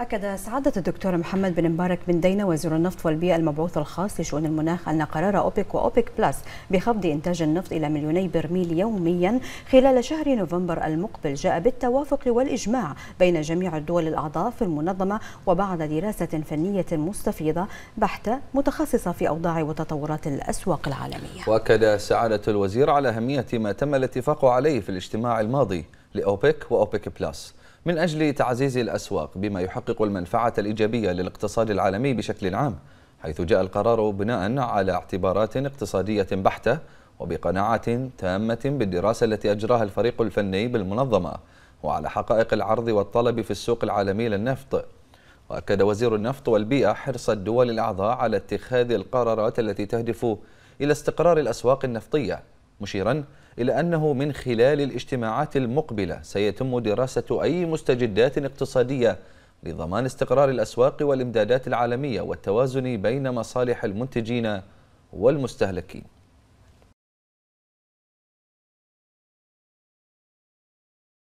أكد سعادة الدكتور محمد بن مبارك بن دينا وزير النفط والبيئة المبعوث الخاص لشؤون المناخ أن قرار أوبك وأوبك بلس بخفض إنتاج النفط إلى مليوني برميل يوميا خلال شهر نوفمبر المقبل جاء بالتوافق والإجماع بين جميع الدول الأعضاء في المنظمة وبعد دراسة فنية مستفيضة بحتة متخصصة في أوضاع وتطورات الأسواق العالمية وأكد سعادة الوزير على أهمية ما تم الاتفاق عليه في الاجتماع الماضي لأوبك وأوبك بلس من أجل تعزيز الأسواق بما يحقق المنفعة الإيجابية للاقتصاد العالمي بشكل عام حيث جاء القرار بناء على اعتبارات اقتصادية بحتة وبقناعة تامة بالدراسة التي أجراها الفريق الفني بالمنظمة وعلى حقائق العرض والطلب في السوق العالمي للنفط وأكد وزير النفط والبيئة حرص الدول الأعضاء على اتخاذ القرارات التي تهدف إلى استقرار الأسواق النفطية مشيرا إلى أنه من خلال الاجتماعات المقبلة سيتم دراسة أي مستجدات اقتصادية لضمان استقرار الأسواق والإمدادات العالمية والتوازن بين مصالح المنتجين والمستهلكين